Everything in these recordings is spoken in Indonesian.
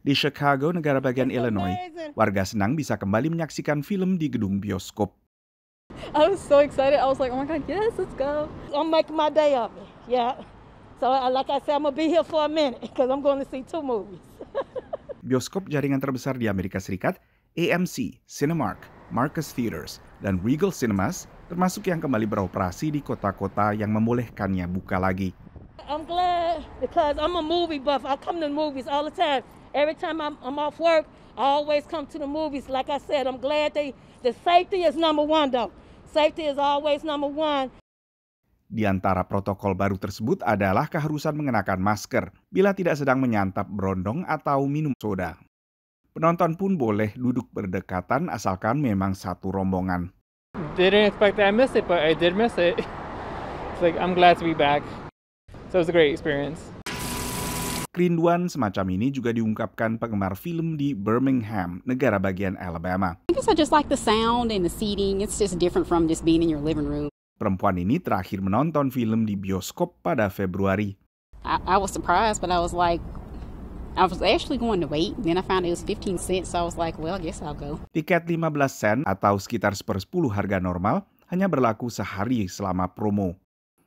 Di Chicago, negara bagian Illinois, warga senang bisa kembali menyaksikan film di gedung bioskop. I was so excited. I was like, oh my God, yes, let's go. I'm making my day of it. Yeah. So like I said, I'm gonna be here for a minute because I'm going to see two movies. Bioskop jaringan terbesar di Amerika Serikat, AMC, Cinemark, Marcus Theaters, dan Regal Cinemas termasuk yang kembali beroperasi di kota-kota yang membolehkannya buka lagi. I'm glad because I'm a movie buff. I come to movies all the time. Every time I'm, I'm off work, I always come to the movies. Like I said, I'm glad they, the safety is number one though. Safety is always number one. Di antara protokol baru tersebut adalah keharusan mengenakan masker bila tidak sedang menyantap berondong atau minum soda. Penonton pun boleh duduk berdekatan asalkan memang satu rombongan. Didn't expect that I missed it, but I did miss it. It's like I'm glad to be back. So it was a great experience. Kerinduan semacam ini juga diungkapkan penggemar film di Birmingham, negara bagian Alabama. Perempuan ini terakhir menonton film di bioskop pada Februari. I, I was surprised, but I was like, I was actually going to wait, then I found it was 15 cents, I was like, well, guess I'll go. Tiket 15 sen atau sekitar sepersepuluh harga normal hanya berlaku sehari selama promo.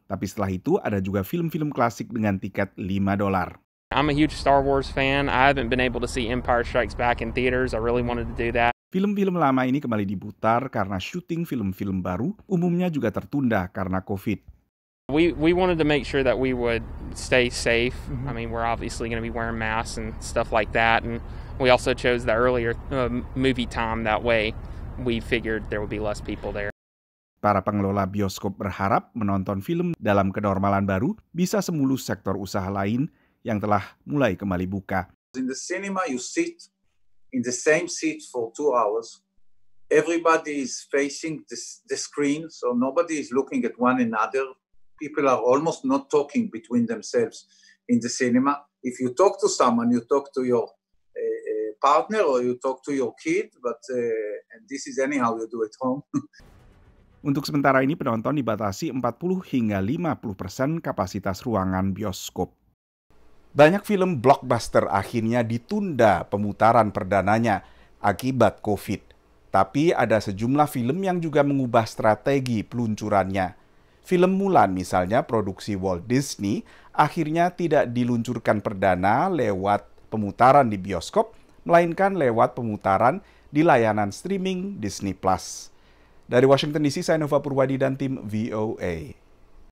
Tapi setelah itu ada juga film-film klasik dengan tiket 5 dolar. I'm a huge Star Wars fan. I haven't been able to see Empire Strikes Back in theaters. I really wanted to do that. Film-film lama ini kembali diputar karena syuting film-film baru umumnya juga tertunda karena COVID. We we wanted to make sure that we would stay safe. Mm -hmm. I mean, we're obviously going to be wearing masks and stuff like that, and we also chose the earlier uh, movie time. That way, we figured there would be less people there. Para pengelola bioskop berharap menonton film dalam kenormalan baru bisa semulus sektor usaha lain yang telah mulai kembali buka. In the cinema you sit in the same seat for two hours. Everybody is facing this, the screen, so nobody is looking at one another. People are almost not talking between themselves in the cinema. If you talk to someone, you talk to your uh, partner or you talk to your kid, but uh, and this is anyhow you do at home. Untuk sementara ini penonton dibatasi 40 hingga 50 persen kapasitas ruangan bioskop. Banyak film blockbuster akhirnya ditunda pemutaran perdananya akibat COVID. Tapi ada sejumlah film yang juga mengubah strategi peluncurannya. Film Mulan misalnya produksi Walt Disney akhirnya tidak diluncurkan perdana lewat pemutaran di bioskop, melainkan lewat pemutaran di layanan streaming Disney+. Plus. Dari Washington DC, saya Nova Purwadi dan tim VOA.